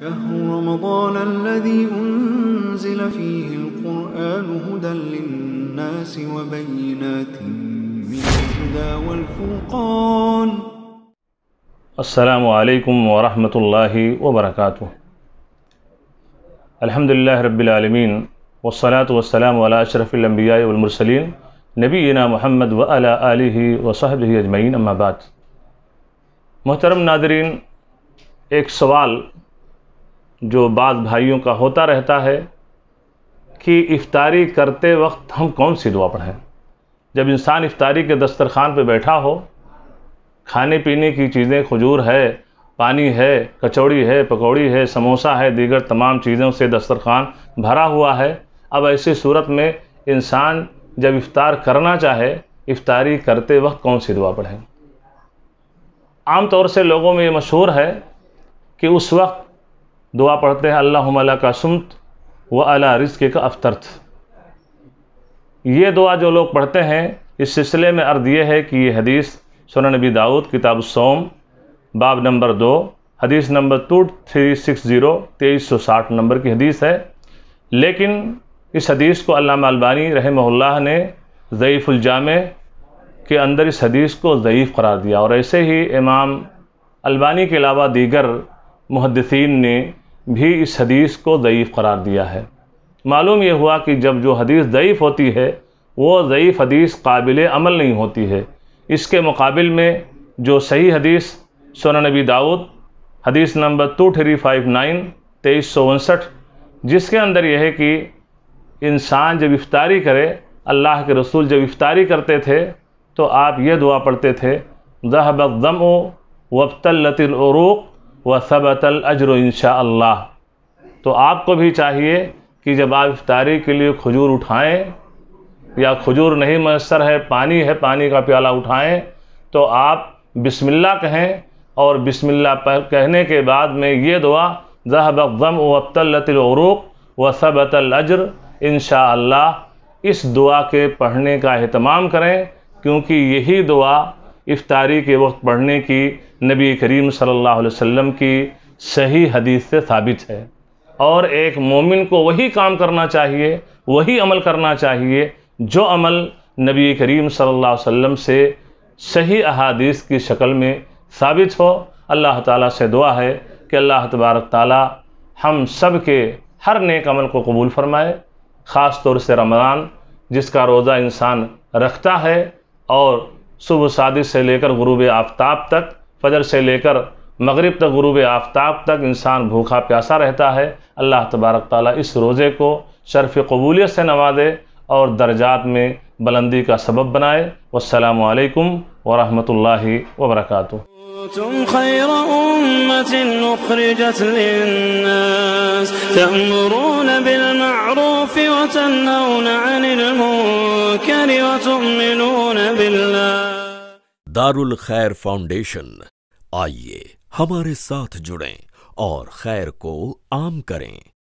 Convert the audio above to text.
شهر رمضان الذي أنزل فيه القرآن هدى للناس وبينات من الهدى والفرقان السلام عليكم ورحمة الله وبركاته الحمد لله رب العالمين والصلاة والسلام على أشرف الأنبياء والمرسلين نبينا محمد وعلى آله وصحبه أجمعين اما بعد محترم ناظرین ایک سوال जो बाद भाइयों का होता रहता है कि इफ्तारी करते वक्त हम कौन सी दुआ पढ़ें जब इंसान इफ्तारी के दस्तरखान पर बैठा हो खाने पीने की चीज़ें खजूर है पानी है कचौड़ी है पकौड़ी है समोसा है दीगर तमाम चीज़ों से दस्तरखान भरा हुआ है अब ऐसी सूरत में इंसान जब इफ़ार करना चाहे इफ़ारी करते वक्त कौन सी दुआ पढ़ें आम तौर से लोगों में ये मशहूर है कि उस वक्त दुआ पढ़ते हैं अल्लाह का सुमत व अला रिस्क का अफतरथ ये दुआ जो लोग पढ़ते हैं इस सिलसिले में अर्द यह है कि ये हदीस सोन नबी दाऊद किताब सोम बाब नंबर दो हदीस number two three six zero तेईस सौ साठ नंबर की हदीस है लेकिन इस हदीस को अल्लाह अलबानी रहमल्ला ने ज़यीफ़ुलजाम के अंदर इस हदीस को ज़यीफ़ करार दिया और ऐसे ही इमाम अलबानी के अलावा दीगर मुहदसिन ने भी इस हदीस को ज़यीफ़ करार दिया है मालूम यह हुआ कि जब जो हदीस ज़यीफ़ होती है वो ज़यीफ़ हदीस काबिल अमल नहीं होती है इसके मुकाबल में जो सही हदीस सोन नबी दाऊद हदीस number two three five nine तेईस सौ उनसठ जिसके अंदर यह है कि इंसान जब इफ्तारी करे अल्लाह के रसूल जब इफ्तारी करते थे तो आप ये दुआ पढ़ते थे जहबक दम वबतलतिलरूक व सबतल अजर इनशा तो आपको भी चाहिए कि जब आप इफ्तारी के लिए खजूर उठाएं या खजूर नहीं मैसर है पानी है पानी का प्याला उठाएं तो आप बिस्मिल्लाह कहें और बिस्मिल्लाह पर कहने के बाद में ये दुआ जहबम वब्तलतलूक व सबतल अजर इन इस दुआ के पढ़ने का अहतमाम करें क्योंकि यही दुआ इफ्तारी के वक्त पढ़ने की नबी करीम सल्लल्लाहु अलैहि वसल्लम की सही हदीस से साबित है और एक मोमिन को वही काम करना चाहिए वही अमल करना चाहिए जो अमल नबी करीम सल्लल्लाहु अलैहि वसल्लम से सही अहादीस की शक्ल में साबित हो अल्लाह ताला से दुआ है कि अल्लाह तबारक ताला हम सब के हर नेक अमल को कबूल फरमाए ख़ास तौर से रमज़ान जिसका रोज़ा इंसान रखता है और सुबह सादिश से लेकर गुरूब आफ्ताब तक फजर से लेकर मगरिब तक गुरूब आफ्ताब तक इंसान भूखा प्यासा रहता है अल्लाह तबारक ताली इस रोज़े को शर्फ़ कबूलियत से नवाजे और दर्जात में बुलंदी का सबब बनाए वालकम वरहमल वबरक تُم خير أمة أخرجت للناس تأمرون بالمعروف وتنهون عن المنكر وتؤمنون بالله दारुल खैर फाउंडेशन आइए हमारे साथ जुड़ें और खैर को आम करें